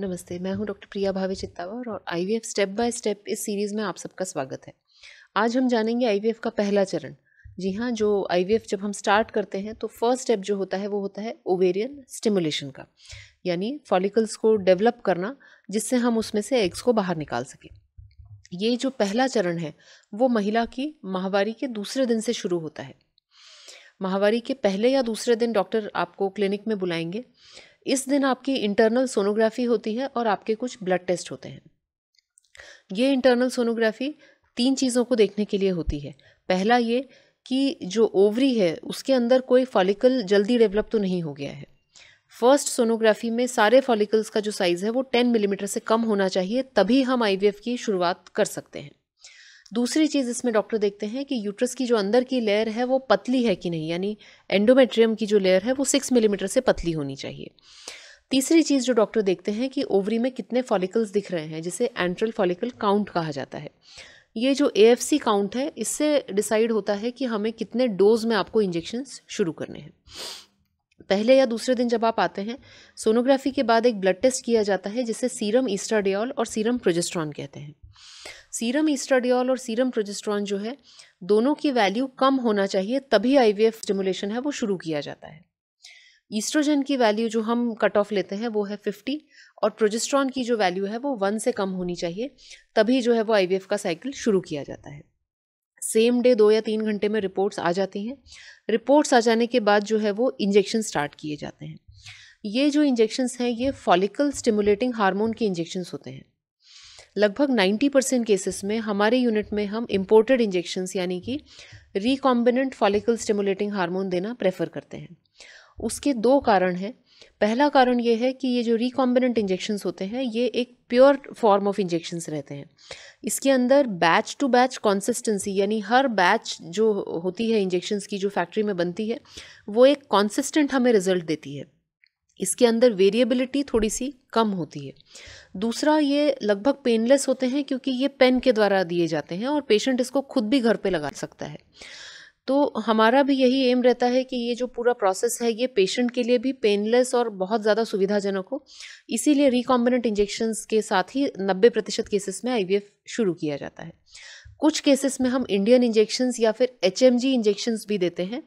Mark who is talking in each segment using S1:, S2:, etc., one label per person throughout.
S1: नमस्ते मैं हूं डॉक्टर प्रिया भावे चित्तावर और आईवीएफ स्टेप बाय स्टेप इस सीरीज़ में आप सबका स्वागत है आज हम जानेंगे आईवीएफ का पहला चरण जी हाँ जो आईवीएफ जब हम स्टार्ट करते हैं तो फर्स्ट स्टेप जो होता है वो होता है ओवेरियन स्टिमुलेशन का यानी फॉलिकल्स को डेवलप करना जिससे हम उसमें से एग्स को बाहर निकाल सकें ये जो पहला चरण है वो महिला की माहवारी के दूसरे दिन से शुरू होता है माहवारी के पहले या दूसरे दिन डॉक्टर आपको क्लिनिक में बुलाएंगे इस दिन आपकी इंटरनल सोनोग्राफी होती है और आपके कुछ ब्लड टेस्ट होते हैं ये इंटरनल सोनोग्राफी तीन चीज़ों को देखने के लिए होती है पहला ये कि जो ओवरी है उसके अंदर कोई फॉलिकल जल्दी डेवलप तो नहीं हो गया है फर्स्ट सोनोग्राफी में सारे फॉलिकल्स का जो साइज़ है वो 10 मिलीमीटर से कम होना चाहिए तभी हम आईवीएफ की शुरुआत कर सकते हैं दूसरी चीज़ इसमें डॉक्टर देखते हैं कि यूट्रस की जो अंदर की लेयर है वो पतली है कि नहीं यानी एंडोमेट्रियम की जो लेयर है वो सिक्स मिलीमीटर से पतली होनी चाहिए तीसरी चीज़ जो डॉक्टर देखते हैं कि ओवरी में कितने फॉलिकल्स दिख रहे हैं जिसे एंट्रल फॉलिकल काउंट कहा जाता है ये जो ए काउंट है इससे डिसाइड होता है कि हमें कितने डोज में आपको इंजेक्शन्स शुरू करने हैं पहले या दूसरे दिन जब आप आते हैं सोनोग्राफी के बाद एक ब्लड टेस्ट किया जाता है जिसे सीरम ईस्टाडियोल और सीरम प्रोजेस्ट्रॉन कहते हैं सीरम ईस्ट्राडियोल और सीरम प्रोजेस्ट्रॉन जो है दोनों की वैल्यू कम होना चाहिए तभी आईवीएफ स्टिमुलेशन है वो शुरू किया जाता है ईस्ट्रोजन की वैल्यू जो हम कट ऑफ लेते हैं वो है फिफ्टी और प्रोजेस्ट्रॉन की जो वैल्यू है वो वन से कम होनी चाहिए तभी जो है वो आई का साइकिल शुरू किया जाता है सेम डे दो या तीन घंटे में रिपोर्ट्स आ जाती हैं रिपोर्ट्स आ जाने के बाद जो है वो इंजेक्शन स्टार्ट किए जाते हैं ये जो इंजेक्शन्स हैं ये फॉलिकल स्टिमुलेटिंग हार्मोन के इंजेक्शन्स होते हैं लगभग 90 परसेंट केसेस में हमारे यूनिट में हम इम्पोर्टेड इंजेक्शन्स यानी कि रिकॉम्बिनेंट फॉलिकल स्टिमुलेटिंग हार्मोन देना प्रेफर करते हैं उसके दो कारण हैं पहला कारण ये है कि ये जो रिकॉम्बिनेंट इंजेक्शन्स होते हैं ये एक प्योर फॉर्म ऑफ इंजेक्शन्स रहते हैं इसके अंदर बैच टू बैच कॉन्सिस्टेंसी यानी हर बैच जो होती है इंजेक्शन्स की जो फैक्ट्री में बनती है वो एक कॉन्सिस्टेंट हमें रिजल्ट देती है इसके अंदर वेरिएबिलिटी थोड़ी सी कम होती है दूसरा ये लगभग पेनलेस होते हैं क्योंकि ये पेन के द्वारा दिए जाते हैं और पेशेंट इसको खुद भी घर पे लगा सकता है तो हमारा भी यही एम रहता है कि ये जो पूरा प्रोसेस है ये पेशेंट के लिए भी पेनलेस और बहुत ज़्यादा सुविधाजनक हो इसीलिए रिकॉम्बिनेंट इंजेक्शन्स के साथ ही 90 प्रतिशत केसेस में आई शुरू किया जाता है कुछ केसेस में हम इंडियन इंजेक्शन्स या फिर एच इंजेक्शन्स भी देते हैं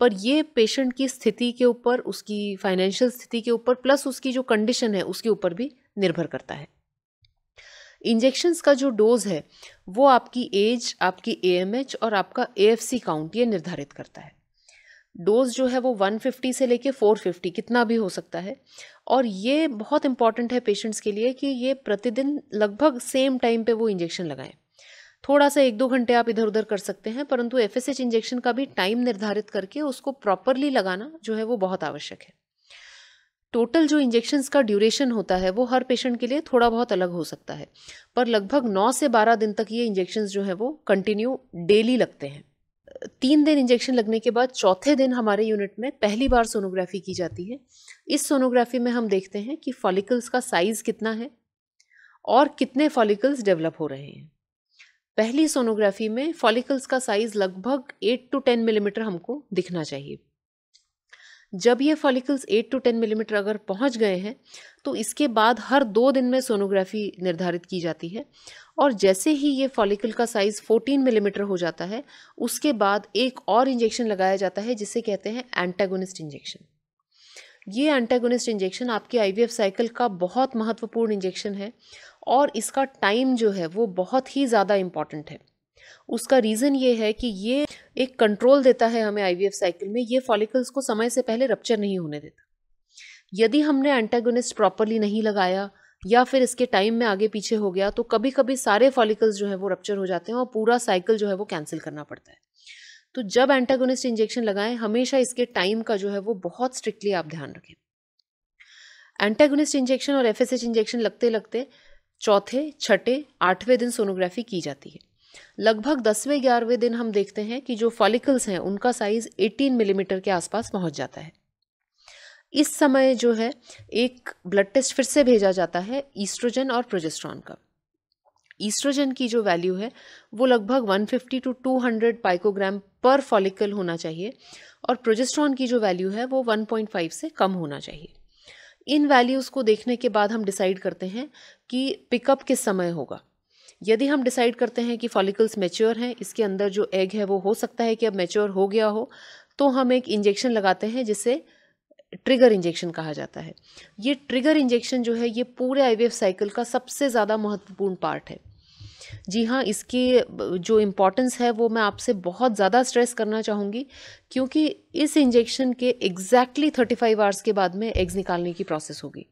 S1: पर ये पेशेंट की स्थिति के ऊपर उसकी फाइनेंशियल स्थिति के ऊपर प्लस उसकी जो कंडीशन है उसके ऊपर भी निर्भर करता है इंजेक्शंस का जो डोज है वो आपकी एज आपकी ए और आपका ए काउंट ये निर्धारित करता है डोज जो है वो 150 से लेके 450 कितना भी हो सकता है और ये बहुत इंपॉर्टेंट है पेशेंट्स के लिए कि ये प्रतिदिन लगभग सेम टाइम पे वो इंजेक्शन लगाएं थोड़ा सा एक दो घंटे आप इधर उधर कर सकते हैं परंतु एफ इंजेक्शन का भी टाइम निर्धारित करके उसको प्रॉपरली लगाना जो है वो बहुत आवश्यक है टोटल जो इंजेक्शन्स का ड्यूरेशन होता है वो हर पेशेंट के लिए थोड़ा बहुत अलग हो सकता है पर लगभग नौ से बारह दिन तक ये इंजेक्शन जो है वो कंटिन्यू डेली लगते हैं तीन दिन इंजेक्शन लगने के बाद चौथे दिन हमारे यूनिट में पहली बार सोनोग्राफी की जाती है इस सोनोग्राफी में हम देखते हैं कि फॉलिकल्स का साइज़ कितना है और कितने फॉलिकल्स डेवलप हो रहे हैं पहली सोनोग्राफी में फॉलिकल्स का साइज़ लगभग एट टू टेन मिलीमीटर हमको दिखना चाहिए जब ये फॉलिकल्स 8 टू 10 मिलीमीटर अगर पहुंच गए हैं तो इसके बाद हर दो दिन में सोनोग्राफी निर्धारित की जाती है और जैसे ही ये फॉलिकल का साइज़ 14 मिलीमीटर हो जाता है उसके बाद एक और इंजेक्शन लगाया जाता है जिसे कहते हैं एंटागोनिस्ट इंजेक्शन ये एंटागोनिस्ट इंजेक्शन आपके आई साइकिल का बहुत महत्वपूर्ण इंजेक्शन है और इसका टाइम जो है वो बहुत ही ज़्यादा इम्पॉर्टेंट है उसका रीज़न ये है कि ये एक कंट्रोल देता है हमें आईवीएफ साइकिल में ये फॉलिकल्स को समय से पहले रप्चर नहीं होने देता यदि हमने एंटागोनिस्ट प्रॉपरली नहीं लगाया या फिर इसके टाइम में आगे पीछे हो गया तो कभी कभी सारे फॉलिकल्स जो है वो रप्चर हो जाते हैं और पूरा साइकिल जो है वो कैंसिल करना पड़ता है तो जब एंटागोनिस्ट इंजेक्शन लगाएं हमेशा इसके टाइम का जो है वो बहुत स्ट्रिक्टली आप ध्यान रखें एंटागोनिस्ट इंजेक्शन और एफ इंजेक्शन लगते लगते चौथे छठे आठवें दिन सोनोग्राफी की जाती है लगभग दसवें ग्यारहवें दिन हम देखते हैं कि जो फॉलिकल्स हैं उनका साइज़ 18 मिलीमीटर mm के आसपास पहुंच जाता है इस समय जो है एक ब्लड टेस्ट फिर से भेजा जाता है ईस्ट्रोजन और प्रोजेस्ट्रॉन का ईस्ट्रोजन की जो वैल्यू है वो लगभग 150 टू 200 पाइकोग्राम पर फॉलिकल होना चाहिए और प्रोजेस्ट्रॉन की जो वैल्यू है वो 1.5 से कम होना चाहिए इन वैल्यूज़ को देखने के बाद हम डिसाइड करते हैं कि पिकअप किस समय होगा यदि हम डिसाइड करते हैं कि फॉलिकल्स मेच्योर हैं इसके अंदर जो एग है वो हो सकता है कि अब मेच्योर हो गया हो तो हम एक इंजेक्शन लगाते हैं जिसे ट्रिगर इंजेक्शन कहा जाता है ये ट्रिगर इंजेक्शन जो है ये पूरे आई साइकिल का सबसे ज़्यादा महत्वपूर्ण पार्ट है जी हाँ इसकी जो इम्पोर्टेंस है वो मैं आपसे बहुत ज़्यादा स्ट्रेस करना चाहूँगी क्योंकि इस इंजेक्शन के एग्जैक्टली थर्टी फाइव आवर्स के बाद में एग्स निकालने की प्रोसेस होगी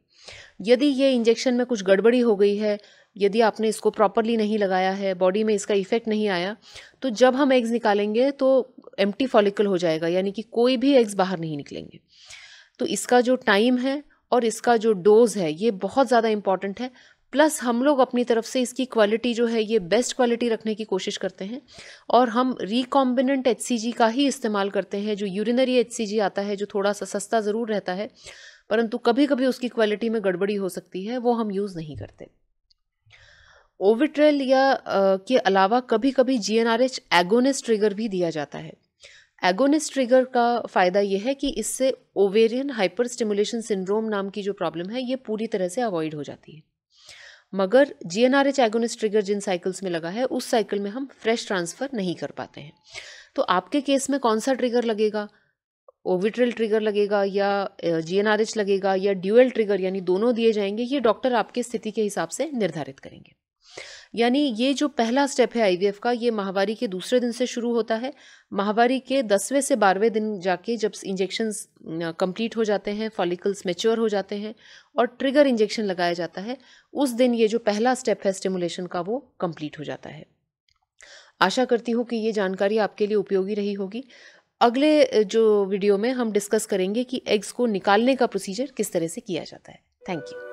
S1: यदि ये इंजेक्शन में कुछ गड़बड़ी हो गई है यदि आपने इसको प्रॉपरली नहीं लगाया है बॉडी में इसका इफेक्ट नहीं आया तो जब हम एग्स निकालेंगे तो एम फॉलिकल हो जाएगा यानी कि कोई भी एग्स बाहर नहीं निकलेंगे तो इसका जो टाइम है और इसका जो डोज़ है ये बहुत ज़्यादा इम्पॉर्टेंट है प्लस हम लोग अपनी तरफ से इसकी क्वालिटी जो है ये बेस्ट क्वालिटी रखने की कोशिश करते हैं और हम रिकॉम्बिनेंट एच का ही इस्तेमाल करते हैं जो यूरिनरी एच आता है जो थोड़ा सा सस्ता ज़रूर रहता है परंतु कभी कभी उसकी क्वालिटी में गड़बड़ी हो सकती है वो हम यूज़ नहीं करते ओविट्रेल या आ, के अलावा कभी कभी G N R H agonist trigger भी दिया जाता है एगोनिस ट्रिगर का फ़ायदा यह है कि इससे ओवेरियन हाइपर स्टिमुलेशन सिंड्रोम नाम की जो प्रॉब्लम है ये पूरी तरह से अवॉइड हो जाती है मगर G N R H agonist trigger जिन साइकिल्स में लगा है उस साइकिल में हम फ्रेश ट्रांसफ़र नहीं कर पाते हैं तो आपके केस में कौन सा ट्रिगर लगेगा ओविट्रल ट्रिगर लगेगा या जी लगेगा या ड्यूएल ट्रिगर यानी दोनों दिए जाएंगे ये डॉक्टर आपकी स्थिति के हिसाब से निर्धारित करेंगे यानी ये जो पहला स्टेप है आईवीएफ का ये माहवारी के दूसरे दिन से शुरू होता है माहवारी के दसवें से बारहवें दिन जाके जब इंजेक्शन कंप्लीट हो जाते हैं फॉलिकल्स मेच्योर हो जाते हैं और ट्रिगर इंजेक्शन लगाया जाता है उस दिन ये जो पहला स्टेप है स्टिमुलेशन का वो कंप्लीट हो जाता है आशा करती हूँ कि ये जानकारी आपके लिए उपयोगी रही होगी अगले जो वीडियो में हम डिस्कस करेंगे कि एग्स को निकालने का प्रोसीजर किस तरह से किया जाता है थैंक यू